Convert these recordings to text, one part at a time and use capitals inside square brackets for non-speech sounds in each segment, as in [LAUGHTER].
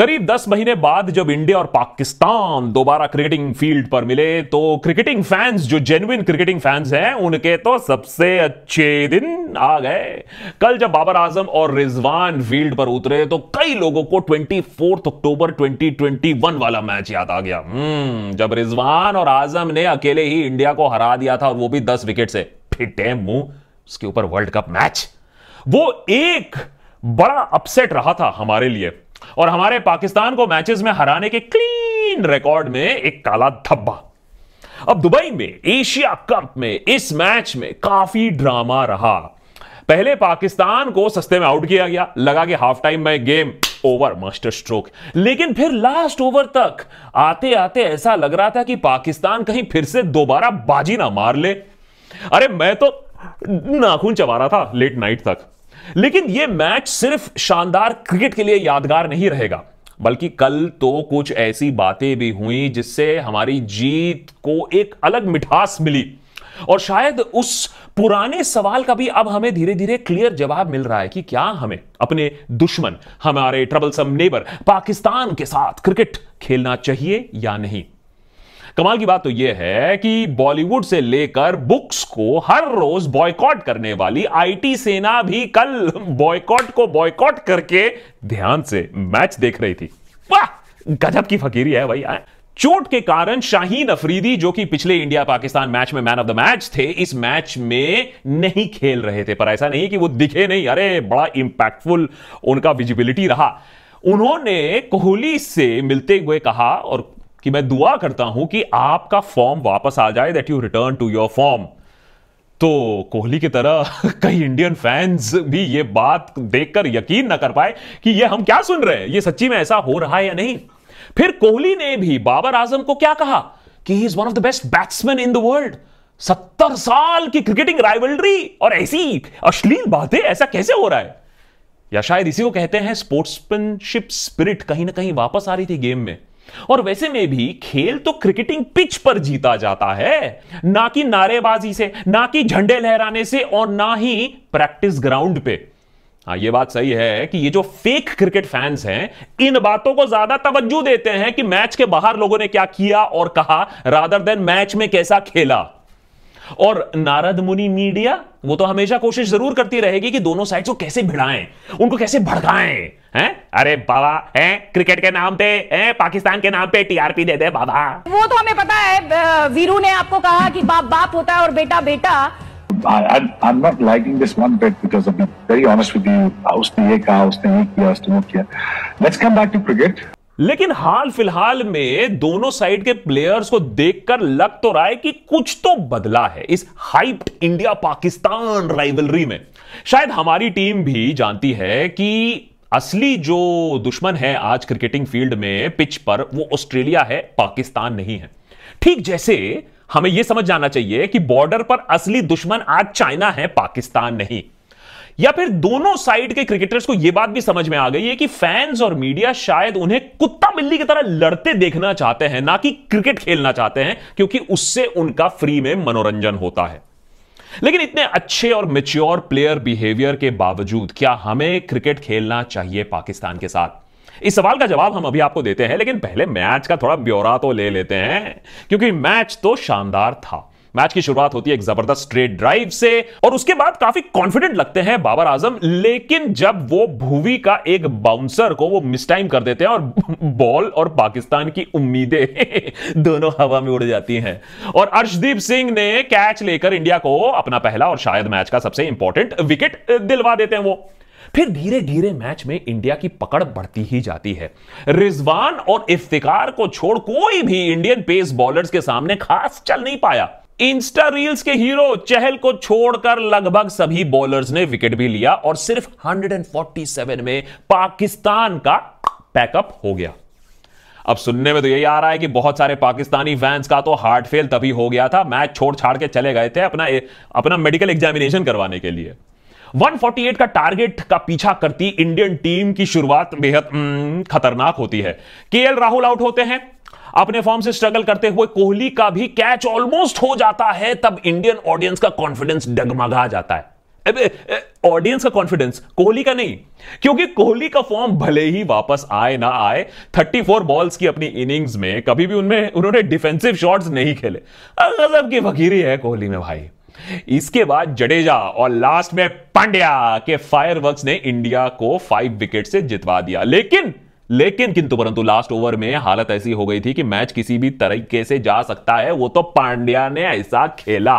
करीब 10 महीने बाद जब इंडिया और पाकिस्तान दोबारा क्रिकेटिंग फील्ड पर मिले तो क्रिकेटिंग फैंस जो जेन्युन क्रिकेटिंग फैंस हैं उनके तो सबसे अच्छे दिन आ गए कल जब बाबर आजम और रिजवान फील्ड पर उतरे तो कई लोगों को ट्वेंटी अक्टूबर 2021 वाला मैच याद आ गया हम्म, जब रिजवान और आजम ने अकेले ही इंडिया को हरा दिया था और वो भी दस विकेट से फिटे मुंह उसके ऊपर वर्ल्ड कप मैच वो एक बड़ा अपसेट रहा था हमारे लिए और हमारे पाकिस्तान को मैचेस में हराने के क्लीन रिकॉर्ड में एक काला धब्बा अब दुबई में एशिया कप में इस मैच में काफी ड्रामा रहा पहले पाकिस्तान को सस्ते में आउट किया गया लगा कि हाफ टाइम में गेम ओवर मास्टर स्ट्रोक लेकिन फिर लास्ट ओवर तक आते आते ऐसा लग रहा था कि पाकिस्तान कहीं फिर से दोबारा बाजी ना मार ले अरे मैं तो नाखून चबा रहा था लेट नाइट तक लेकिन यह मैच सिर्फ शानदार क्रिकेट के लिए यादगार नहीं रहेगा बल्कि कल तो कुछ ऐसी बातें भी हुई जिससे हमारी जीत को एक अलग मिठास मिली और शायद उस पुराने सवाल का भी अब हमें धीरे धीरे क्लियर जवाब मिल रहा है कि क्या हमें अपने दुश्मन हमारे ट्रबलसम नेबर पाकिस्तान के साथ क्रिकेट खेलना चाहिए या नहीं कमाल की बात तो यह है कि बॉलीवुड से लेकर बुक्स को हर रोज बॉयकॉट करने वाली आईटी सेना भी कल बॉयकॉट को बॉयकॉट करके ध्यान से मैच देख रही थी वाह गजब की फकीरी है भाई चोट के कारण शाहीन अफरीदी जो कि पिछले इंडिया पाकिस्तान मैच में मैन ऑफ द मैच थे इस मैच में नहीं खेल रहे थे पर ऐसा नहीं कि वो दिखे नहीं अरे बड़ा इंपैक्टफुल उनका विजिबिलिटी रहा उन्होंने कोहली से मिलते हुए कहा और कि मैं दुआ करता हूं कि आपका फॉर्म वापस आ जाए that you return to your form तो कोहली की तरह [LAUGHS] कई इंडियन फैंस भी ये बात देखकर यकीन ना कर पाए कि ये हम क्या सुन रहे हैं ये सच्ची में ऐसा हो रहा है या नहीं फिर कोहली ने भी बाबर आजम को क्या कहा कि he is one of the best batsman in the world सत्तर साल की क्रिकेटिंग राइवलरी और ऐसी अश्लील बातें ऐसा कैसे हो रहा है या शायद इसी को कहते हैं स्पोर्ट्समैनशिप स्पिरिट कहीं ना कहीं वापस आ रही थी गेम में और वैसे में भी खेल तो क्रिकेटिंग पिच पर जीता जाता है ना कि नारेबाजी से ना कि झंडे लहराने से और ना ही प्रैक्टिस ग्राउंड पे हाँ ये बात सही है कि ये जो फेक क्रिकेट फैंस हैं इन बातों को ज्यादा तवज्जो देते हैं कि मैच के बाहर लोगों ने क्या किया और कहा रादर देन मैच में कैसा खेला और नारद मुनि मीडिया वो तो हमेशा कोशिश जरूर करती रहेगी कि दोनों साइड को कैसे भिड़ाएं उनको कैसे भड़काएं हैं अरे बाबा हैं क्रिकेट के नाम पे हैं पाकिस्तान के नाम पे टीआरपी दे दे बाबा वो तो हमें पता है वीरू ने आपको कहा कि बाप बाप होता है और बेटा बेटा I, I, I'm not liking this one bit because I'm very honest with you. उसने ये कहा, उसने ये किया, उसने वो किया. Let's come back to cricket. लेकिन हाल फिलहाल में दोनों साइड के प्लेयर्स को देखकर लग तो रहा है कि कुछ तो बदला है इस हाइप इंडिया पाकिस्तान राइवलरी में शायद हमारी टीम भी जानती है कि असली जो दुश्मन है आज क्रिकेटिंग फील्ड में पिच पर वो ऑस्ट्रेलिया है पाकिस्तान नहीं है ठीक जैसे हमें यह समझ जाना चाहिए कि बॉर्डर पर असली दुश्मन आज चाइना है पाकिस्तान नहीं या फिर दोनों साइड के क्रिकेटर्स को यह बात भी समझ में आ गई है कि फैंस और मीडिया शायद उन्हें कुत्ता बिल्ली की तरह लड़ते देखना चाहते हैं ना कि क्रिकेट खेलना चाहते हैं क्योंकि उससे उनका फ्री में मनोरंजन होता है लेकिन इतने अच्छे और मेच्योर प्लेयर बिहेवियर के बावजूद क्या हमें क्रिकेट खेलना चाहिए पाकिस्तान के साथ इस सवाल का जवाब हम अभी आपको देते हैं लेकिन पहले मैच का थोड़ा ब्यौरा तो ले लेते हैं क्योंकि मैच तो शानदार था मैच की शुरुआत होती है एक जबरदस्त स्ट्रेट ड्राइव से और उसके बाद काफी कॉन्फिडेंट लगते हैं बाबर आजम लेकिन जब वो भूवी का एक बाउंसर को वो मिसटाइम कर देते हैं और बॉल [LAUGHS] और पाकिस्तान की उम्मीदें [LAUGHS] दोनों हवा में उड़ जाती हैं और अर्शदीप सिंह ने कैच लेकर इंडिया को अपना पहला और शायद मैच का सबसे इंपॉर्टेंट विकेट दिलवा देते हैं वो फिर धीरे धीरे मैच में इंडिया की पकड़ बढ़ती ही जाती है रिजवान और इफ्तिकार को छोड़ कोई भी इंडियन पेस बॉलर्स के सामने खास चल नहीं पाया इंस्टा रील्स के हीरो चहल को छोड़कर लगभग सभी बॉलर्स ने विकेट भी लिया और सिर्फ 147 में पाकिस्तान का पैकअप हो गया अब सुनने में तो यही आ रहा है कि बहुत सारे पाकिस्तानी फैंस का तो हार्ट फेल तभी हो गया था मैच छोड़ छाड़ के चले गए थे अपना अपना मेडिकल एग्जामिनेशन करवाने के लिए 148 का टारगेट का पीछा करती इंडियन टीम की शुरुआत बेहद हम्म, खतरनाक होती है के राहुल आउट होते हैं अपने फॉर्म से स्ट्रगल करते हुए कोहली का भी कैच ऑलमोस्ट हो जाता है तब इंडियन ऑडियंस का कॉन्फिडेंस डगमगा जाता है ऑडियंस का कॉन्फिडेंस कोहली का नहीं क्योंकि कोहली का फॉर्म भले ही वापस आए ना आए 34 बॉल्स की अपनी इनिंग्स में कभी भी उनमें उन्होंने डिफेंसिव शॉट्स नहीं खेले गजब की फकीरी है कोहली में भाई इसके बाद जडेजा और लास्ट में पांड्या के फायरवर्क्स ने इंडिया को फाइव विकेट से जितवा दिया लेकिन लेकिन किंतु परंतु लास्ट ओवर में हालत ऐसी हो गई थी कि मैच किसी भी तरीके से जा सकता है वो तो पांड्या ने ऐसा खेला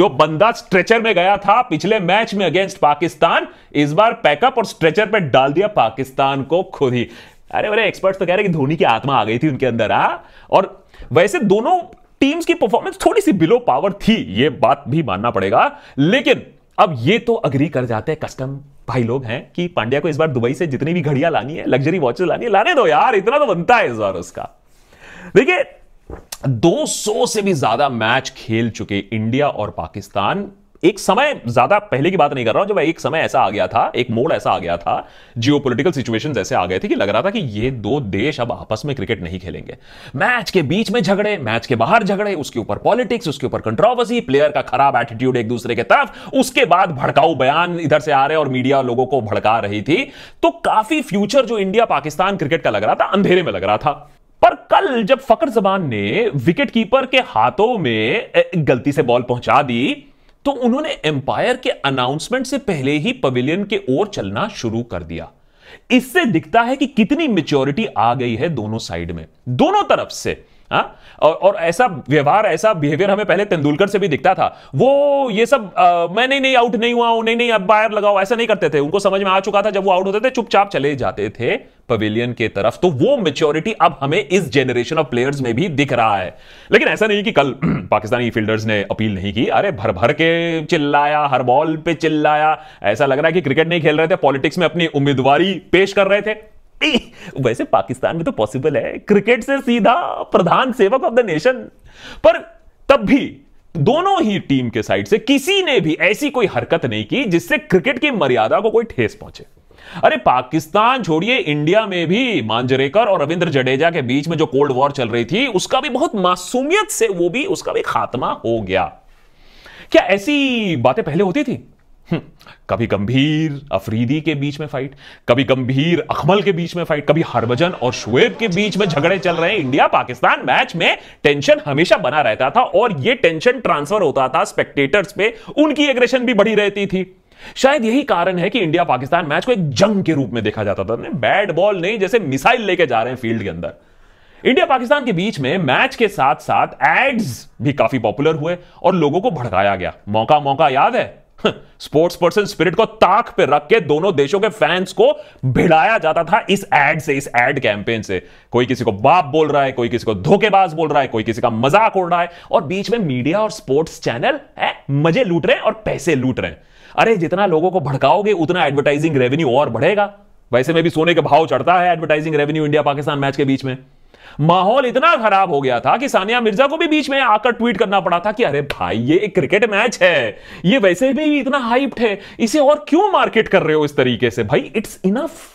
जो बंदा स्ट्रेचर में गया था पिछले मैच में अगेंस्ट पाकिस्तान इस बार पैकअप और स्ट्रेचर पर डाल दिया पाकिस्तान को खुद ही अरे अरे एक्सपर्ट्स तो कह रहे कि धोनी की आत्मा आ गई थी उनके अंदर आ हाँ? और वैसे दोनों टीम्स की परफॉर्मेंस थोड़ी सी बिलो पावर थी यह बात भी मानना पड़ेगा लेकिन अब ये तो अग्री कर जाते हैं कस्टम भाई लोग हैं कि पांड्या को इस बार दुबई से जितनी भी घड़ियां लानी है लग्जरी वॉचेस लानी है लाने दो यार इतना तो बनता है इस बार उसका देखिए 200 से भी ज्यादा मैच खेल चुके इंडिया और पाकिस्तान एक समय ज्यादा पहले की बात नहीं कर रहा हूं जब एक समय ऐसा आ गया था एक मोड ऐसा आ गया था जियो पोलिटिकल सिचुएशन ऐसे आ गए थे कि लग रहा था कि ये दो देश अब आपस में क्रिकेट नहीं खेलेंगे मैच के बीच में झगड़े मैच के बाहर झगड़े उसके ऊपर पॉलिटिक्स उसके ऊपर कंट्रोवर्सी प्लेयर का खराब एटीट्यूड एक दूसरे के तरफ उसके बाद भड़काऊ बयान इधर से आ रहे और मीडिया लोगों को भड़का रही थी तो काफी फ्यूचर जो इंडिया पाकिस्तान क्रिकेट का लग रहा था अंधेरे में लग रहा था पर कल जब फकर जबान ने विकेटकीपर के हाथों में गलती से बॉल पहुंचा दी तो उन्होंने एम्पायर के अनाउंसमेंट से पहले ही पवेलियन के ओर चलना शुरू कर दिया इससे दिखता है कि कितनी मेच्योरिटी आ गई है दोनों साइड में दोनों तरफ से हाँ? और, और ऐसा व्यवहार ऐसा बिहेवियर हमें पहले तेंदुलकर से भी दिखता था वो ये सब आ, मैं नहीं नहीं आउट नहीं हुआ हूं नहीं नहीं अब बाहर लगाओ ऐसा नहीं करते थे उनको समझ में आ चुका था जब वो आउट होते थे चुपचाप चले जाते थे पवेलियन के तरफ तो वो मेच्योरिटी अब हमें इस जनरेशन ऑफ प्लेयर्स में भी दिख रहा है लेकिन ऐसा नहीं कि कल [CLEARS THROAT] पाकिस्तानी फील्डर्स ने अपील नहीं की अरे भर भर के चिल्लाया हर बॉल पे चिल्लाया ऐसा लग रहा है कि क्रिकेट नहीं खेल रहे थे पॉलिटिक्स में अपनी उम्मीदवार पेश कर रहे थे वैसे पाकिस्तान में तो पॉसिबल है क्रिकेट से सीधा प्रधान सेवक ऑफ द नेशन पर तब भी दोनों ही टीम के साइड से किसी ने भी ऐसी कोई हरकत नहीं की जिससे क्रिकेट की मर्यादा को कोई ठेस पहुंचे अरे पाकिस्तान छोड़िए इंडिया में भी मांजरेकर और रविंद्र जडेजा के बीच में जो कोल्ड वॉर चल रही थी उसका भी बहुत मासूमियत से वो भी उसका भी खात्मा हो गया क्या ऐसी बातें पहले होती थी हम्म, कभी गंभीर अफरीदी के बीच में फाइट कभी गंभीर अखमल के बीच में फाइट कभी हरभजन और शुएब के बीच में झगड़े चल रहे हैं इंडिया पाकिस्तान मैच में टेंशन हमेशा बना रहता था और ये टेंशन ट्रांसफर होता था स्पेक्टेटर्स पे उनकी एग्रेशन भी बढ़ी रहती थी शायद यही कारण है कि इंडिया पाकिस्तान मैच को एक जंग के रूप में देखा जाता था बैट बॉल नहीं जैसे मिसाइल लेके जा रहे हैं फील्ड के अंदर इंडिया पाकिस्तान के बीच में मैच के साथ साथ एड्स भी काफी पॉपुलर हुए और लोगों को भड़काया गया मौका मौका याद है स्पोर्ट्स पर्सन स्पिरिट को ताक पे रख के दोनों देशों के फैंस को भिड़ाया जाता था इस एड से इस एड कैंपेन से कोई किसी को बाप बोल रहा है कोई किसी को धोखेबाज बोल रहा है कोई किसी का मजाक उड़ रहा है और बीच में मीडिया और स्पोर्ट्स चैनल है मजे लूट रहे हैं और पैसे लूट रहे हैं अरे जितना लोगों को भड़काओगे उतना एडवर्टाइजिंग रेवेन्यू और बढ़ेगा वैसे में भी सोने का भाव चढ़ता है advertising revenue India Pakistan match के बीच में माहौल इतना खराब हो गया था कि सानिया मिर्जा को भी बीच में आकर ट्वीट करना पड़ा था कि अरे भाई ये एक क्रिकेट मैच है ये वैसे भी इतना हाइप्ड है इसे और क्यों मार्केट कर रहे हो इस तरीके से भाई it's enough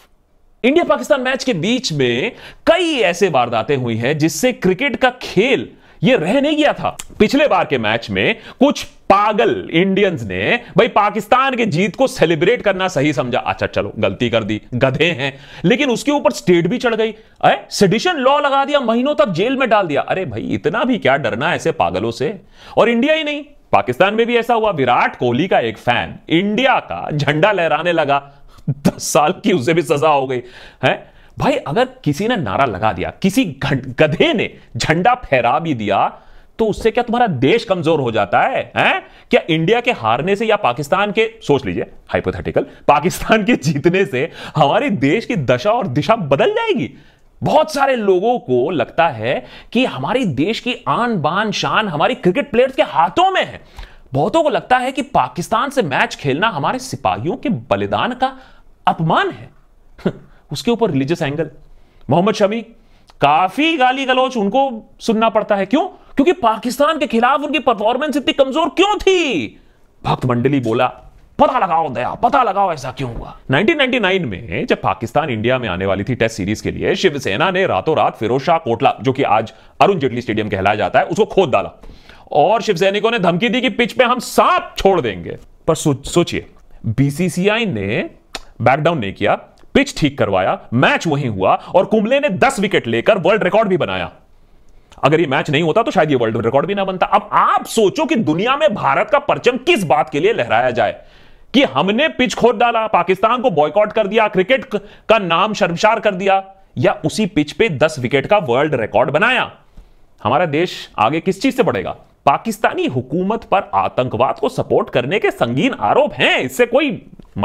India Pakistan match के बीच में कई ऐसे वारदातें हुई हैं जिससे क्रिकेट का खेल ये रह नहीं गया था पिछले बार के मैच में कुछ पागल इंडियंस ने भाई पाकिस्तान की जीत को सेलिब्रेट करना सही समझा अच्छा चलो गलती कर दी गधे हैं लेकिन उसके ऊपर स्टेट भी चढ़ गई अरे सेडिशन लॉ लगा दिया महीनों तक जेल में डाल दिया अरे भाई इतना भी क्या डरना ऐसे पागलों से और इंडिया ही नहीं पाकिस्तान में भी ऐसा हुआ विराट कोहली का एक फैन इंडिया का झंडा लहराने लगा दस साल की उसे भी सजा हो गई है भाई अगर किसी ने नारा लगा दिया किसी गधे ने झंडा फहरा भी दिया तो उससे क्या तुम्हारा देश कमजोर हो जाता है है? क्या इंडिया के हारने से या पाकिस्तान के सोच लीजिए हाइपोथेटिकल पाकिस्तान के जीतने से हमारे देश की दशा और दिशा बदल जाएगी बहुत सारे लोगों को लगता है कि हमारे देश की आन बान शान हमारी क्रिकेट प्लेयर्स के हाथों में है बहुतों को लगता है कि पाकिस्तान से मैच खेलना हमारे सिपाहियों के बलिदान का अपमान है उसके ऊपर रिलीजियस एंगल मोहम्मद शमी काफी गाली गलोच उनको सुनना पड़ता है क्यों क्योंकि पाकिस्तान के खिलाफ उनकी परफॉर्मेंस इतनी कमजोर क्यों थी भक्त मंडली बोला पता लगाओ दया पता लगाओ ऐसा क्यों हुआ 1999 में जब पाकिस्तान इंडिया में आने वाली थी टेस्ट सीरीज के लिए शिवसेना ने रातों रात फिरोज शाह कोटला जो कि आज अरुण जेटली स्टेडियम कहलाया जाता है उसको खोद डाला और शिव सैनिकों ने धमकी दी कि पिच पे हम सांप छोड़ देंगे पर सोचिए बीसीसीआई ने बैकडाउन नहीं किया पिच ठीक करवाया मैच वहीं हुआ और कुंबले ने दस विकेट लेकर वर्ल्ड रिकॉर्ड भी बनाया अगर ये मैच नहीं होता तो शायद ये वर्ल्ड रिकॉर्ड भी ना बनता अब आप सोचो कि दुनिया में भारत का परचम किस बात के लिए लहराया जाए कि हमने पिच खोद डाला पाकिस्तान को बॉयकॉट कर दिया क्रिकेट का नाम शर्मशार कर दिया या उसी पिच पे दस विकेट का वर्ल्ड रिकॉर्ड बनाया हमारा देश आगे किस चीज से बढ़ेगा पाकिस्तानी हुकूमत पर आतंकवाद को सपोर्ट करने के संगीन आरोप हैं इससे कोई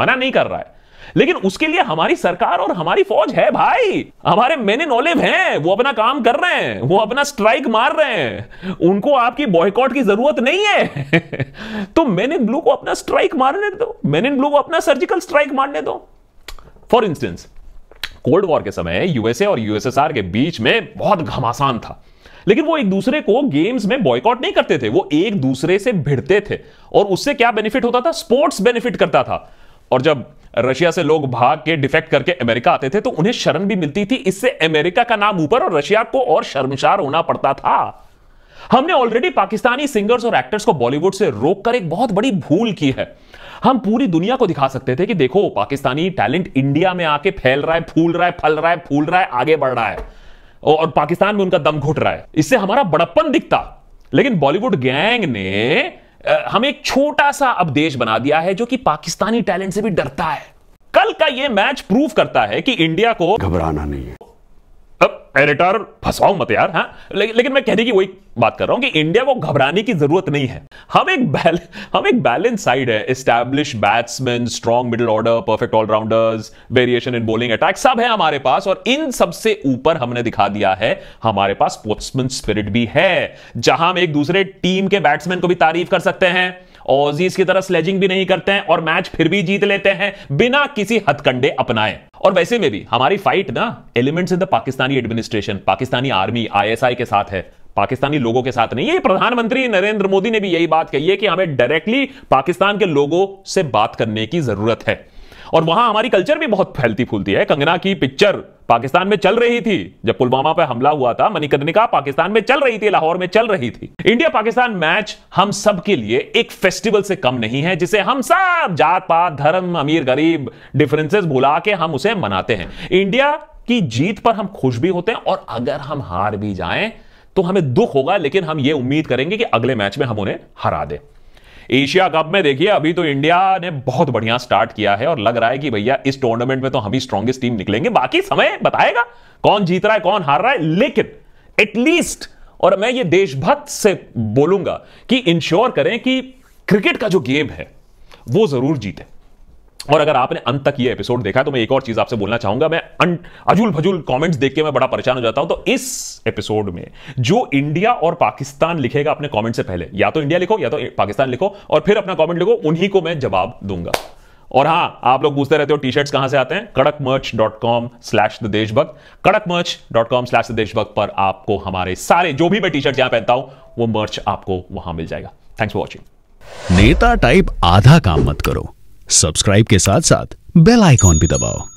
मना नहीं कर रहा है लेकिन उसके लिए हमारी सरकार और हमारी फौज है भाई हमारे मेन इन ऑलिव हैं वो अपना काम कर रहे हैं वो अपना स्ट्राइक मार रहे हैं उनको आपकी बॉयकॉट की जरूरत नहीं है [LAUGHS] तो मेन इन ब्लू को अपना स्ट्राइक मारने दो मेन इन ब्लू को अपना सर्जिकल स्ट्राइक मारने दो फॉर इंस्टेंस कोल्ड वॉर के समय यूएसए और यूएसएसआर के बीच में बहुत घमासान था लेकिन वो एक दूसरे को गेम्स में बॉयकॉट नहीं करते थे वो एक दूसरे से भिड़ते थे और उससे क्या बेनिफिट होता था स्पोर्ट्स बेनिफिट करता था और जब रशिया से लोग भाग के डिफेक्ट करके अमेरिका आते थे तो उन्हें शरण भी मिलती थी इससे अमेरिका का नाम ऊपर और रशिया को और शर्मशार होना पड़ता था हमने ऑलरेडी पाकिस्तानी सिंगर्स और एक्टर्स को बॉलीवुड से रोककर एक बहुत बड़ी भूल की है हम पूरी दुनिया को दिखा सकते थे कि देखो पाकिस्तानी टैलेंट इंडिया में आके फैल रहा है फूल रहा है फल रहा है फूल रहा है आगे बढ़ रहा है और पाकिस्तान में उनका दम घुट रहा है इससे हमारा बड़प्पन दिखता लेकिन बॉलीवुड गैंग ने हमें एक छोटा सा अब देश बना दिया है जो कि पाकिस्तानी टैलेंट से भी डरता है कल का यह मैच प्रूव करता है कि इंडिया को घबराना नहीं है एडिटर फंसाओ मत यार हाँ ले, लेकिन मैं कहने की वही बात कर रहा हूं कि इंडिया को घबराने की जरूरत नहीं है हम एक बैल हम एक बैलेंस साइड है establish batsman strong middle order perfect allrounders variation in bowling attack सब है हमारे पास और इन सबसे ऊपर हमने दिखा दिया है हमारे पास स्पोर्ट्समैन स्पिरिट भी है जहां हम एक दूसरे टीम के बैट्समैन को भी तारीफ कर सकते हैं ऑजीज की तरह स्लेजिंग भी नहीं करते हैं और मैच फिर भी जीत लेते हैं बिना किसी हथकंडे अपनाए और वैसे में भी हमारी फाइट ना elements in the Pakistani administration Pakistani army ISI के साथ है पाकिस्तानी लोगों के साथ नहीं ये प्रधानमंत्री नरेंद्र मोदी ने भी यही बात कही है कि हमें डायरेक्टली पाकिस्तान के लोगों से बात करने की जरूरत है और वहां हमारी कल्चर भी बहुत फैलती फूलती है कंगना की पिक्चर पाकिस्तान में चल रही थी जब पुलवामा पर हमला हुआ था मणिकर्णिका पाकिस्तान में चल रही थी लाहौर में चल रही थी इंडिया पाकिस्तान मैच हम सब के लिए एक फेस्टिवल से कम नहीं है जिसे हम सब जात पात धर्म अमीर गरीब डिफरेंसेस भुला के हम उसे मनाते हैं इंडिया की जीत पर हम खुश भी होते हैं और अगर हम हार भी जाएं तो हमें दुख होगा लेकिन हम ये उम्मीद करेंगे कि अगले मैच में हम उन्हें हरा दें एशिया कप में देखिए अभी तो इंडिया ने बहुत बढ़िया स्टार्ट किया है और लग रहा है कि भैया इस टूर्नामेंट में तो हम ही स्ट्रॉन्गेस्ट टीम निकलेंगे बाकी समय बताएगा कौन जीत रहा है कौन हार रहा है लेकिन एटलीस्ट और मैं ये देशभक्त से बोलूंगा कि इंश्योर करें कि क्रिकेट का जो गेम है वो जरूर जीते और अगर आपने अंत तक ये एपिसोड देखा तो मैं एक और चीज आपसे बोलना चाहूंगा मैं अजूल भजूल कमेंट्स देख के मैं बड़ा परेशान हो जाता हूं तो इस एपिसोड में जो इंडिया और पाकिस्तान लिखेगा अपने कमेंट से पहले या तो इंडिया लिखो या तो पाकिस्तान लिखो और फिर अपना कमेंट लिखो उन्हीं को मैं जवाब दूंगा और हाँ आप लोग पूछते रहते हो टी शर्ट्स कहां से आते हैं कड़क merch dot com slash the देशभक्त कड़क merch dot com slash the देशभक्त पर आपको हमारे सारे जो भी मैं टी शर्ट यहां पहनता हूं वो मर्च आपको वहां मिल जाएगा थैंक्स फॉर वॉचिंग नेता टाइप आधा काम मत करो सब्सक्राइब के साथ साथ बेल आइकॉन भी दबाओ